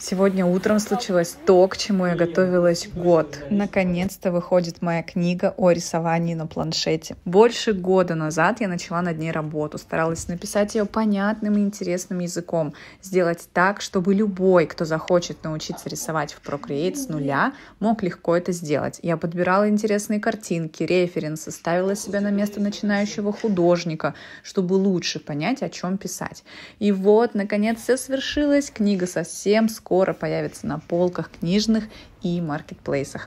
Сегодня утром случилось то, к чему я готовилась год. Наконец-то выходит моя книга о рисовании на планшете. Больше года назад я начала над ней работу, старалась написать ее понятным и интересным языком, сделать так, чтобы любой, кто захочет научиться рисовать в Procreate с нуля, мог легко это сделать. Я подбирала интересные картинки, референсы, ставила себя на место начинающего художника, чтобы лучше понять, о чем писать. И вот, наконец, все свершилось, книга совсем скоро скоро появится на полках книжных и маркетплейсах.